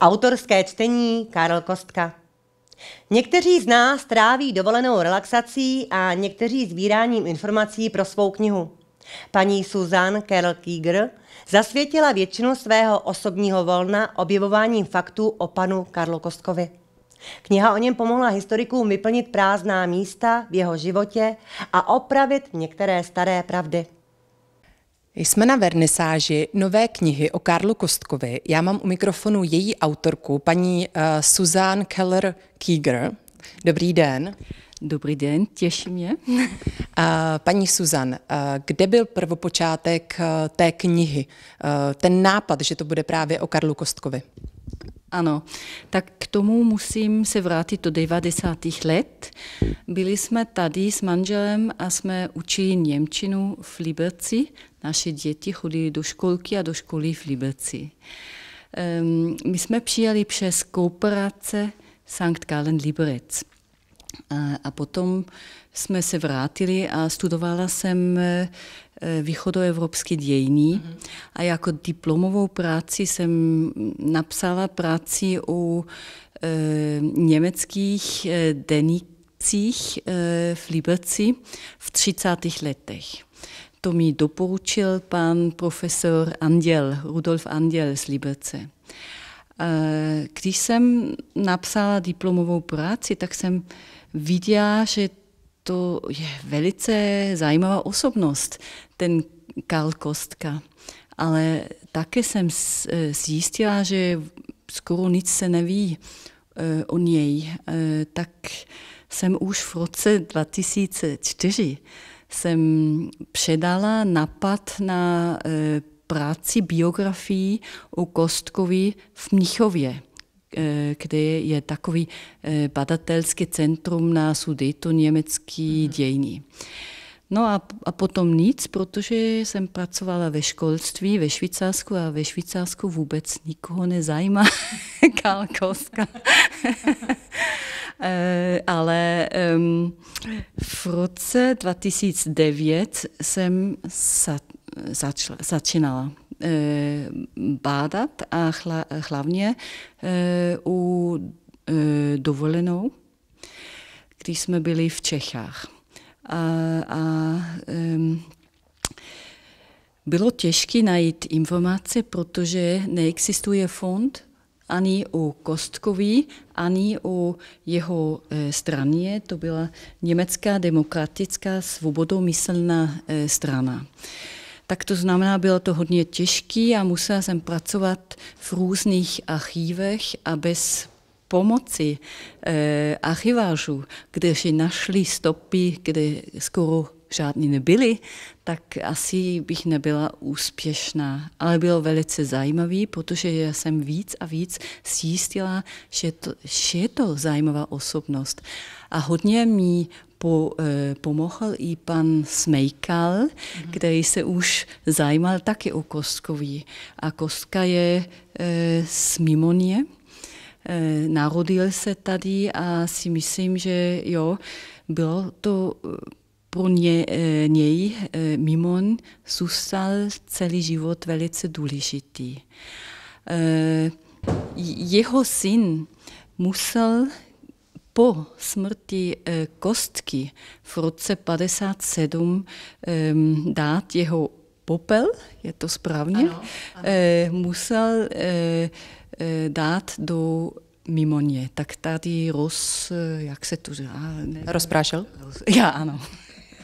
Autorské čtení Karel Kostka. Někteří z nás tráví dovolenou relaxací a někteří sbíráním informací pro svou knihu. Paní Suzanne Carol Kieger zasvětila většinu svého osobního volna objevováním faktů o panu Karlu Kostkovi. Kniha o něm pomohla historikům vyplnit prázdná místa v jeho životě a opravit některé staré pravdy. Jsme na vernisáži nové knihy o Karlu Kostkovi. Já mám u mikrofonu její autorku, paní uh, Suzanne Keller Kieger. Dobrý den. Dobrý den, těší mě. uh, paní Suzan, uh, eh, kde byl prvopočátek uh, té knihy? Uh, ten nápad, že to bude právě o Karlu Kostkovi? Ano, tak k tomu musím se vrátit do 90. let. Byli jsme tady s manželem a jsme učili Němčinu v Liberci. Naše děti chodili do školky a do školy v Liberci. Ehm, my jsme přijeli přes kooperace Sankt Gallen Liberec. A potom jsme se vrátili a studovala jsem e, východoevropské dějiny mhm. a jako diplomovou práci jsem napsala práci o e, německých e, denících v Liberci v 30. letech. To mi doporučil pan profesor Anděl, Rudolf Anděl z Liberce. Když jsem napsala diplomovou práci, tak jsem vidia, že to je velice zajímavá osobnost, ten Karl Kostka. Ale také jsem e, zjistila, že skoro nic se neví e, o něj. E, tak jsem už v roce 2004 jsem předala napad na práci biografii o Kostkovi v Mnichově. Eh, kde je takový eh, badatelský centrum na sudeto německý mm. dějiny. No a, a potom nic, protože jsem pracovala ve školství ve Švýcarsku a ve Švýcarsku vůbec nikoho nezajímá Kalkovska. Eh, ale um, v roce 2009 jsem sa, začala, začínala Eh, bádat a chla, hlavně eh, u eh, dovolenou, když jsme byli v Čechách. A, a bylo těžké najít informace, protože neexistuje fond ani o Kostkovi, ani o jeho straně. To byla Německá demokratická svobodomyslná strana tak to znamená, bylo to hodně těžké a musela jsem pracovat v různých archívech a bez pomoci eh, archivářů, kteří našli stopy, kde skoro žádný nebyly, tak asi bych nebyla úspěšná. Ale bylo velice zajímavé, protože já jsem víc a víc zjistila, že, to, že je to zajímavá osobnost. A hodně mi po, eh, pomohl i pan Smejkal, mm. který se už zajímal taky o kostkový. A kostka je eh, z Mimonie. Eh, narodil se tady a si myslím, že jo, bylo to pro ně, něj Mimon zůstal celý život velice důležitý. Jeho syn musel po smrti eh, kostky v roce 57 ehm, dát jeho popel, je to správně, ano, ano. Eh, musel eh, dát do mimoně. Tak tady roz, jak se to říká? Rozprášel? já, ano.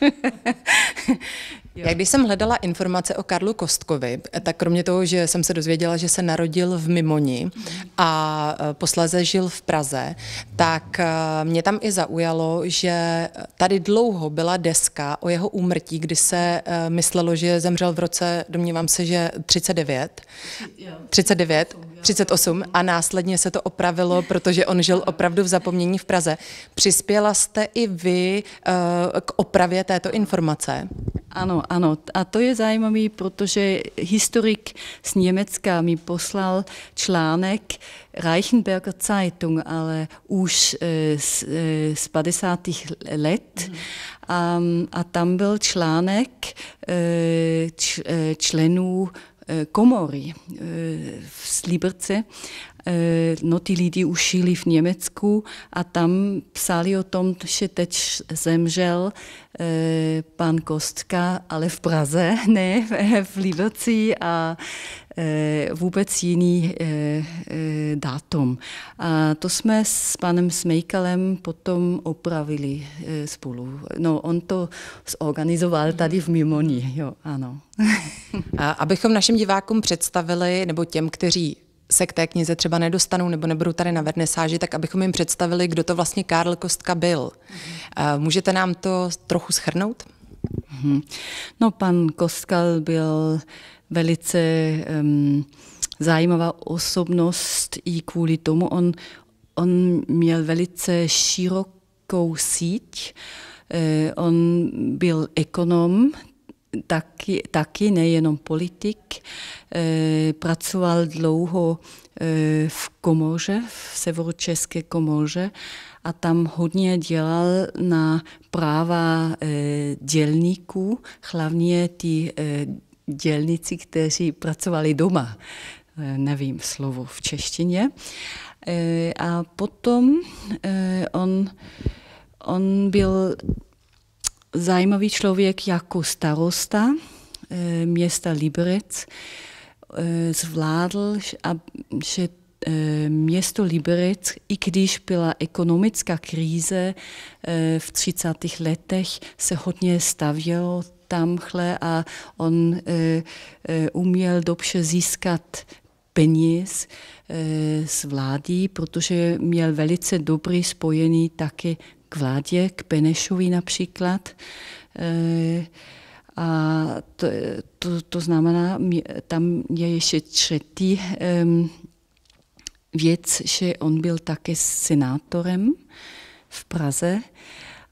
Jak když jsem hledala informace o Karlu Kostkovi, tak kromě toho, že jsem se dozvěděla, že se narodil v Mimoni a e, posléze žil v Praze, tak e, mě tam i zaujalo, že tady dlouho byla deska o jeho úmrtí, kdy se e, myslelo, že zemřel v roce, domnívám se, že 39. 39 38 a následně se to opravilo, protože on žil opravdu v zapomnění v Praze. Přispěla jste i vy eh, k opravě této informace? Ano, ano. A to je zajímavé, protože historik z Německa mi poslal článek Reichenberger Zeitung, ale už eh, z, eh, z 50. let. Mhm. A, a tam byl článek členů komory v Liberce, eh, no ty lidi už žili v Německu a tam psali o tom, že teď zemřel eh, pan Kostka, ale v Praze, ne v Liberci a eh, vůbec jiný dátum. A to jsme s panem Smejkalem potom opravili spolu. No, on to zorganizoval tady v Mimoni, jo, ano. A abychom našim divákům představili, nebo těm, kteří se k té knize třeba nedostanou nebo nebudou tady na vernisáži, tak abychom jim představili, kdo to vlastně Karl Kostka byl. Mm-hmm. Můžete nám to trochu schrnout? Mm-hmm. No, pan Kostkal byl velice um, zajímavá osobnost i kvůli tomu. On, on měl velice širokou síť. Eh, on byl ekonom, taky, taky nejenom politik, eh, pracoval dlouho eh, v komoře, v severočeské komoře a tam hodně dělal na práva eh, dělníků, hlavně ty dělníci, kteří pracovali doma. Nevím slovo v češtině. A potom on, on byl zajímavý člověk jako starosta eh, města Liberec eh, zvládl, že eh, město Liberec, i když byla ekonomická krize v 30. letech, se hodně stavělo tamhle a on uměl dobře získat peněz z vlády, protože měl velice dobrý spojený taky k vládě, k Benešovi například. E, a to, to, to znamená, tam je ještě třetí věc, že on byl také senátorem v Praze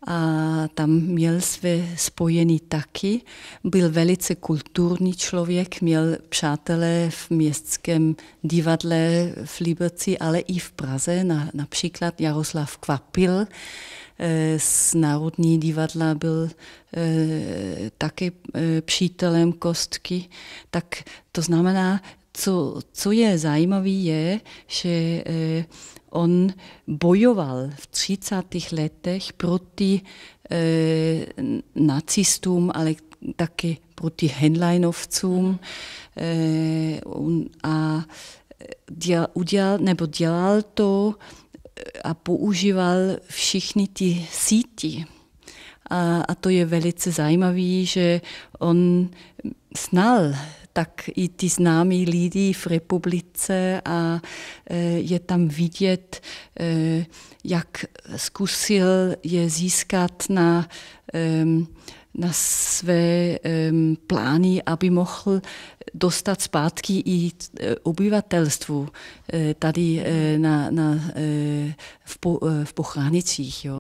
a tam měl své spojený taky. Byl velice kulturní člověk, měl přátelé v městském divadle v Liberci, ale i v Praze, na, například Jaroslav Kvapil, Eh, z Národní divadla, byl eh, taky eh, přítelem kostky. Tak to znamená, co, co je zajímavé, je, že on bojoval v 30. letech proti nacistům, ale taky proti Henleinovcům a dělal, udělal, nebo dělal to a používal všichni ty síti. A, a to je velice zajímavé, že on znal tak i ty známí lidi v republice a e, je tam vidět, e, jak zkusil je získat na e, na své um, plány, aby mohl dostat zpátky i e, obyvatelstvu e, tady e, na, na, v, po, v Pochránicích. Jo.